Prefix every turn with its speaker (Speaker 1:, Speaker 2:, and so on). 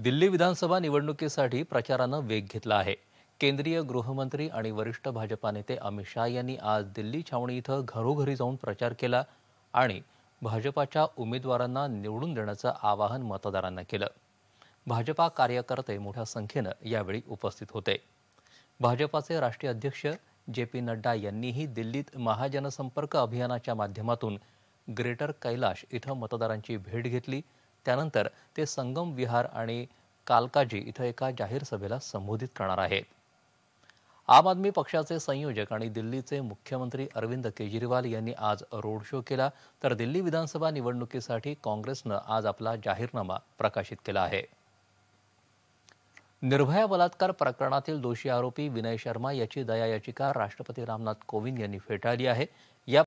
Speaker 1: दिल्ली विधानसभा निवडणुकीसाठी प्रचारानं वेग घेतला आहे केंद्रीय गृहमंत्री आणि वरिष्ठ भाजपा नेते अमित शाह यांनी आज दिल्ली छावणी इथं घरोघरी जाऊन प्रचार केला आणि भाजपाच्या उमेदवारांना निवडून देण्याचं आवाहन मतदारांना केलं भाजपा कार्यकर्ते मोठ्या संख्येनं यावेळी उपस्थित होते भाजपाचे राष्ट्रीय अध्यक्ष जे पी नड्डा यांनीही दिल्लीत महाजनसंपर्क अभियानाच्या माध्यमातून ग्रेटर कैलाश इथं मतदारांची भेट घेतली त्यानंतर ते संगम विहार आणि कालकाजी इथं एका जाहीर सभेला संबोधित करणार आहेत आम आदमी पक्षाचे संयोजक आणि दिल्लीचे मुख्यमंत्री अरविंद केजरीवाल यांनी आज रोड शो केला तर दिल्ली विधानसभा निवडणुकीसाठी काँग्रेसनं आज आपला जाहीरनामा प्रकाशित केला आहे निर्भया बलात्कार प्रकरणातील दोषी आरोपी विनय शर्मा याची दया याचिका राष्ट्रपती रामनाथ कोविंद यांनी फेटाळली आहे या